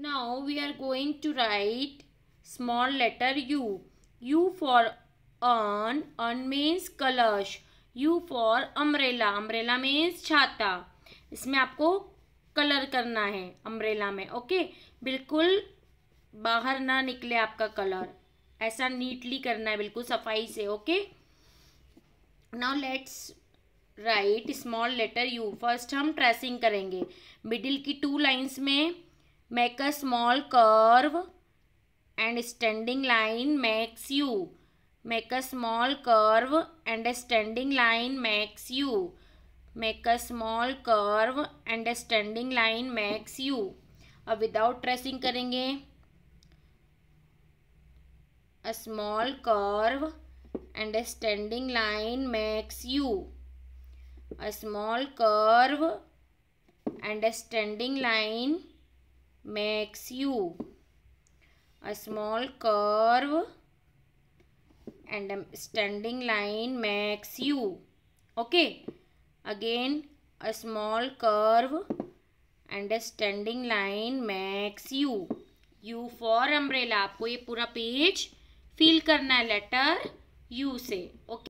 now we are going to write small letter u u for urn urn means कलश u for umbrella umbrella means छाता इसमें आपको colour करना है umbrella में ओके बिल्कुल बाहर ना निकले आपका कलर ऐसा नीटली करना है बिल्कुल सफाई से okay now let's write small letter u first हम ट्रेसिंग करेंगे मिडिल की टू लाइंस में Make a small curve and standing line makes you. Make a small curve and a standing line makes you. Make a small curve and a standing line makes you. अब without tracing, करेंगे a small curve and a standing line makes you a small curve and a standing line makes you a small curve and a standing line makes you okay again a small curve and a standing line makes you you for umbrella आपको ये पूरा page fill करना है letter u से okay okay.